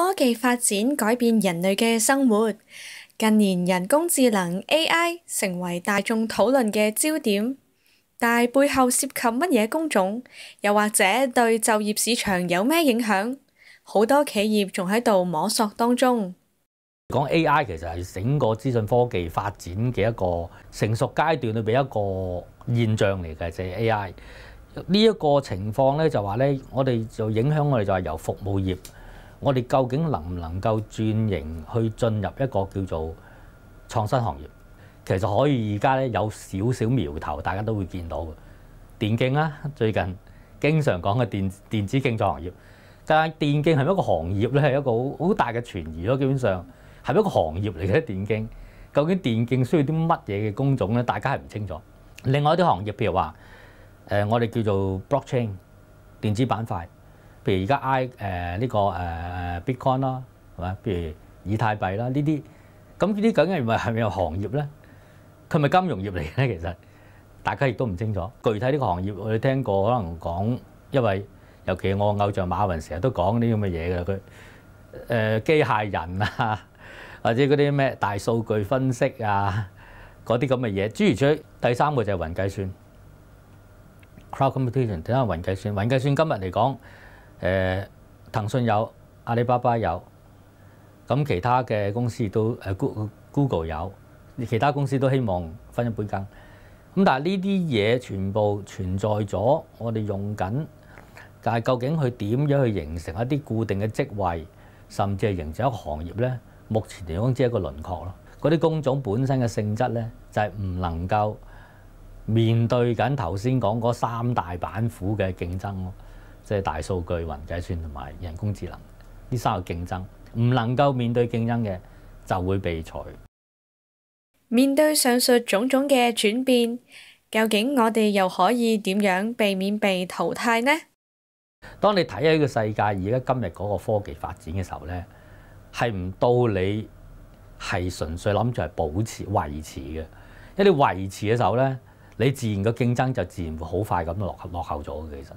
科技发展改变人类嘅生活，近年人工智能 AI 成为大众讨论嘅焦点，但系背后涉及乜嘢工种，又或者对就业市场有咩影响，好多企业仲喺度摸索当中。讲 AI 其实系整个资讯科技发展嘅一个成熟阶段里边一个现象嚟嘅，就系 AI 呢一个情况咧就话咧，我哋就影响我哋就系由服务业。我哋究竟能唔能夠轉型去進入一個叫做創新行業？其實可以而家咧有少少苗頭，大家都會見到嘅。電競啦，最近經常講嘅電 電子競賽行業，但係電競係咪一個行業咧？係一個好好大嘅傳疑咯。基本上係咪一個行業嚟嘅電競？究竟電競需要啲乜嘢嘅工種咧？大家係唔清楚。另外一啲行業，譬如話誒，我哋叫做 blockchain 電子板塊。譬如而家 I 誒呢個誒 Bitcoin 啦，係嘛？譬如以太幣啦，呢啲咁呢啲梗係咪係咪行業咧？佢咪金融業嚟咧？其實大家亦都唔清楚。具體呢個行業我哋聽過，可能講因為尤其我偶像馬雲成日都講啲咁嘅嘢㗎啦。佢誒機械人啊，或者嗰啲咩大數據分析啊，嗰啲咁嘅嘢。諸如類。第三個就係雲計算，cloud computation。睇下雲計算，雲計算今日嚟講。誒，騰訊有，阿里巴巴有，咁其他嘅公司都誒，Google 有，其他公司都希望分一杯羹。咁但係呢啲嘢全部存在咗，我哋用緊，但係究竟佢點樣去形成一啲固定嘅職位，甚至係形成一行業咧？目前嚟講，只係一個輪廓咯。嗰啲工種本身嘅性質咧，就係唔能夠面對緊頭先講嗰三大板斧嘅競爭咯。即係大數據、雲計算同埋人工智能，呢三個競爭唔能夠面對競爭嘅就會被除。面對上述種種嘅轉變，究竟我哋又可以點樣避免被淘汰呢？當你睇呢個世界而家今日嗰個科技發展嘅時候咧，係唔到你係純粹諗住係保持維持嘅，一啲維持嘅時候咧，你自然嘅競爭就自然會好快咁落落後咗。其實。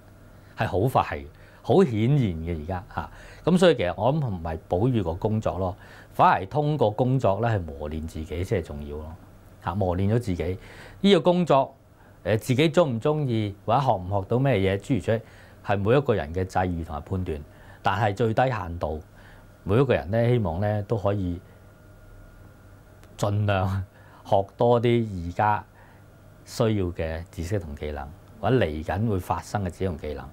係好快，好顯然嘅而家嚇，咁所以其實我諗唔係保育個工作咯，反而通過工作咧係磨練自己先係重要咯嚇，磨練咗自己呢個工作誒自己中唔中意或者學唔學到咩嘢，諸如出係每一個人嘅際遇同埋判斷，但係最低限度每一個人咧希望咧都可以盡量學多啲而家需要嘅知識同技能。或者嚟緊會發生嘅這種技能。